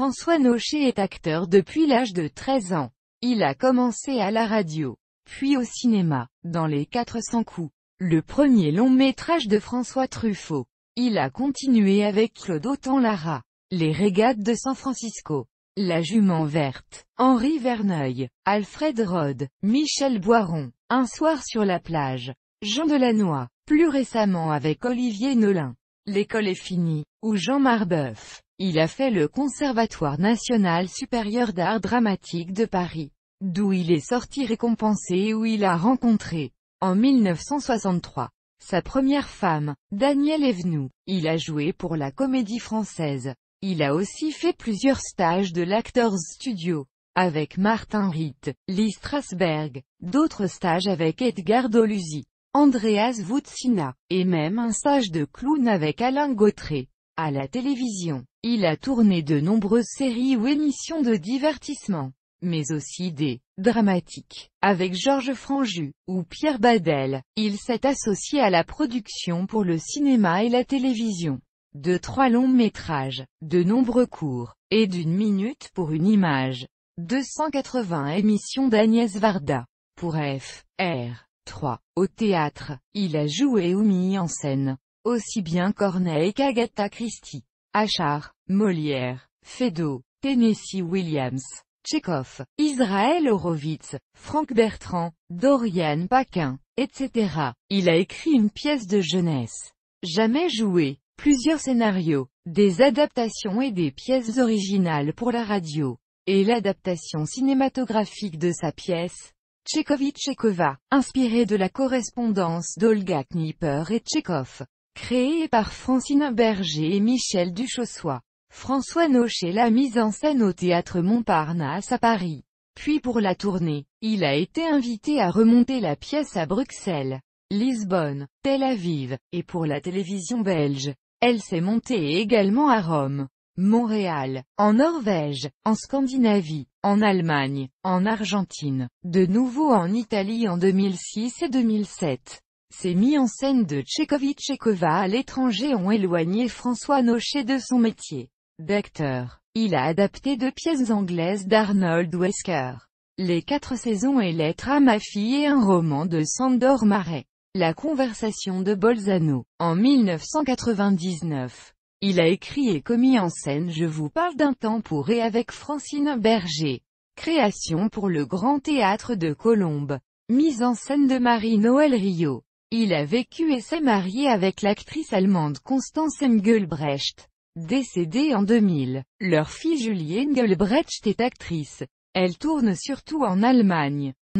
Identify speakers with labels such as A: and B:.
A: François Nocher est acteur depuis l'âge de 13 ans. Il a commencé à la radio, puis au cinéma, dans les 400 coups, le premier long métrage de François Truffaut. Il a continué avec Claude Autant Lara, les régates de San Francisco, la jument verte, Henri Verneuil, Alfred Rode, Michel Boiron, Un soir sur la plage, Jean Delannoy, plus récemment avec Olivier Nolin. L'école est finie, ou Jean Marbeuf. Il a fait le Conservatoire National Supérieur d'Art Dramatique de Paris, d'où il est sorti récompensé et où il a rencontré, en 1963, sa première femme, Danielle Evenou. Il a joué pour la Comédie Française. Il a aussi fait plusieurs stages de l'Actors Studio, avec Martin Ritt, Lee Strasberg, d'autres stages avec Edgar Doluzi, Andreas Voutsina, et même un stage de clown avec Alain Gautré à la télévision. Il a tourné de nombreuses séries ou émissions de divertissement, mais aussi des « dramatiques ». Avec Georges Franju, ou Pierre Badel, il s'est associé à la production pour le cinéma et la télévision. De trois longs métrages, de nombreux courts, et d'une minute pour une image. 280 émissions d'Agnès Varda. Pour fr 3. Au théâtre, il a joué ou mis en scène aussi bien Corneille qu'Agatha Christie. Achard, Molière, Feydeau, Tennessee Williams, Tchekhov, Israël Horowitz, Franck Bertrand, Dorian Paquin, etc. Il a écrit une pièce de jeunesse. Jamais jouée, plusieurs scénarios, des adaptations et des pièces originales pour la radio, et l'adaptation cinématographique de sa pièce, Tchekova, inspirée de la correspondance d'Olga Knipper et Tchekhov. Créé par Francine Berger et Michel Duchossois. François Nocher l'a mise en scène au théâtre Montparnasse à Paris. Puis pour la tournée, il a été invité à remonter la pièce à Bruxelles, Lisbonne, Tel Aviv, et pour la télévision belge. Elle s'est montée également à Rome, Montréal, en Norvège, en Scandinavie, en Allemagne, en Argentine, de nouveau en Italie en 2006 et 2007. Ces mis en scène de tchékovitch Tchekova à l'étranger ont éloigné François Nocher de son métier d'acteur. Il a adapté deux pièces anglaises d'Arnold Wesker, Les quatre saisons et Lettres à ma fille et un roman de Sandor Marais, La conversation de Bolzano, en 1999. Il a écrit et commis en scène Je vous parle d'un temps pour et avec Francine Berger. Création pour le Grand Théâtre de Colombes. Mise en scène de Marie-Noël Rio. Il a vécu et s'est marié avec l'actrice allemande Constance Engelbrecht. Décédée en 2000, leur fille Julie Engelbrecht est actrice. Elle tourne surtout en Allemagne.